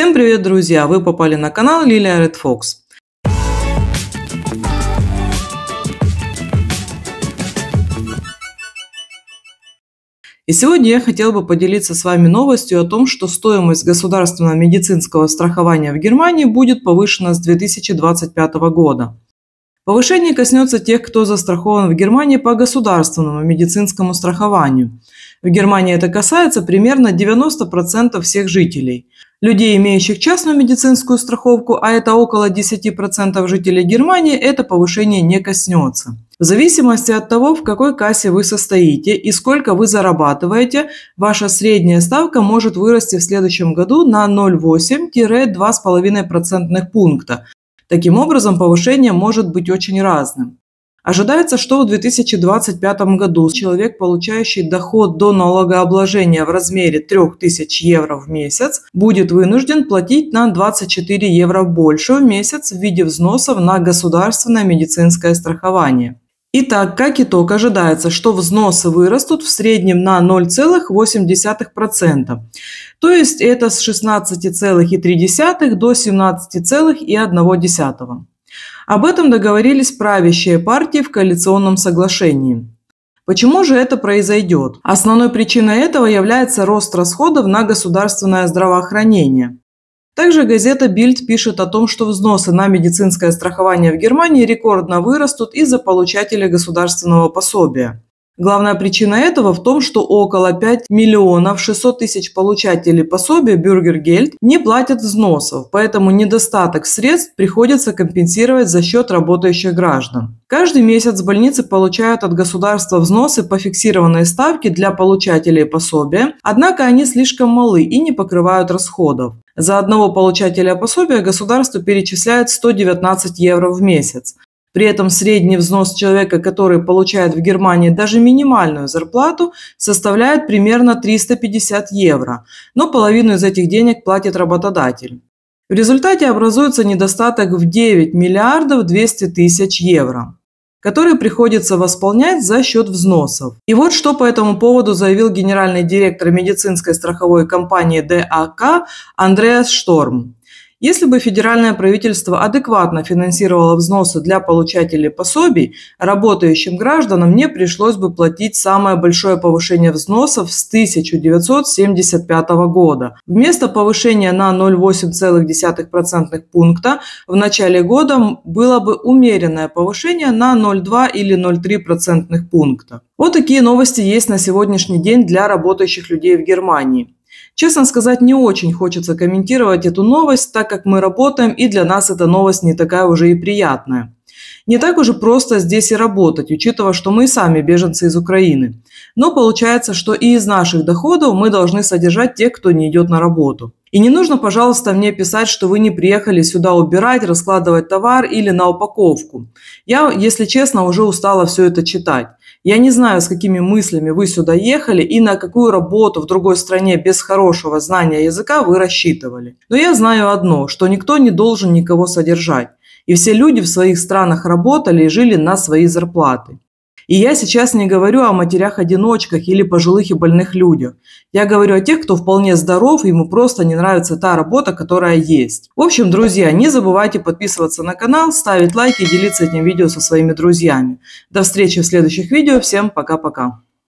Всем привет, друзья! Вы попали на канал Лилия Red Fox. И сегодня я хотела бы поделиться с вами новостью о том, что стоимость государственного медицинского страхования в Германии будет повышена с 2025 года. Повышение коснется тех, кто застрахован в Германии по государственному медицинскому страхованию. В Германии это касается примерно 90% всех жителей людей, имеющих частную медицинскую страховку, а это около 10% жителей Германии, это повышение не коснется. В зависимости от того, в какой кассе вы состоите и сколько вы зарабатываете, ваша средняя ставка может вырасти в следующем году на 0,8-2,5% пункта. Таким образом, повышение может быть очень разным. Ожидается, что в 2025 году человек, получающий доход до налогообложения в размере 3000 евро в месяц, будет вынужден платить на 24 евро больше в месяц в виде взносов на государственное медицинское страхование. Итак, как итог, ожидается, что взносы вырастут в среднем на 0,8%. То есть это с 16,3 до 17,1%. Об этом договорились правящие партии в коалиционном соглашении. Почему же это произойдет? Основной причиной этого является рост расходов на государственное здравоохранение. Также газета Bild пишет о том, что взносы на медицинское страхование в Германии рекордно вырастут из-за получателей государственного пособия. Главная причина этого в том, что около 5 миллионов 600 тысяч получателей пособия Бюргергельд не платят взносов, поэтому недостаток средств приходится компенсировать за счет работающих граждан. Каждый месяц больницы получают от государства взносы по фиксированной ставке для получателей пособия, однако они слишком малы и не покрывают расходов. За одного получателя пособия государство перечисляет 119 евро в месяц. При этом средний взнос человека, который получает в Германии даже минимальную зарплату, составляет примерно 350 евро, но половину из этих денег платит работодатель. В результате образуется недостаток в 9 миллиардов 200 тысяч евро который приходится восполнять за счет взносов. И вот что по этому поводу заявил генеральный директор медицинской страховой компании ДАК Андреас Шторм. Если бы федеральное правительство адекватно финансировало взносы для получателей пособий, работающим гражданам не пришлось бы платить самое большое повышение взносов с 1975 года. Вместо повышения на 0,8% пункта в начале года было бы умеренное повышение на 0,2 или 0,3% пункта. Вот такие новости есть на сегодняшний день для работающих людей в Германии. Честно сказать, не очень хочется комментировать эту новость, так как мы работаем, и для нас эта новость не такая уже и приятная. Не так уже просто здесь и работать, учитывая, что мы сами беженцы из Украины. Но получается, что и из наших доходов мы должны содержать тех, кто не идет на работу. И не нужно, пожалуйста, мне писать, что вы не приехали сюда убирать, раскладывать товар или на упаковку. Я, если честно, уже устала все это читать. Я не знаю, с какими мыслями вы сюда ехали и на какую работу в другой стране без хорошего знания языка вы рассчитывали. Но я знаю одно, что никто не должен никого содержать. И все люди в своих странах работали и жили на свои зарплаты. И я сейчас не говорю о матерях-одиночках или пожилых и больных людях. Я говорю о тех, кто вполне здоров, ему просто не нравится та работа, которая есть. В общем, друзья, не забывайте подписываться на канал, ставить лайки и делиться этим видео со своими друзьями. До встречи в следующих видео. Всем пока-пока.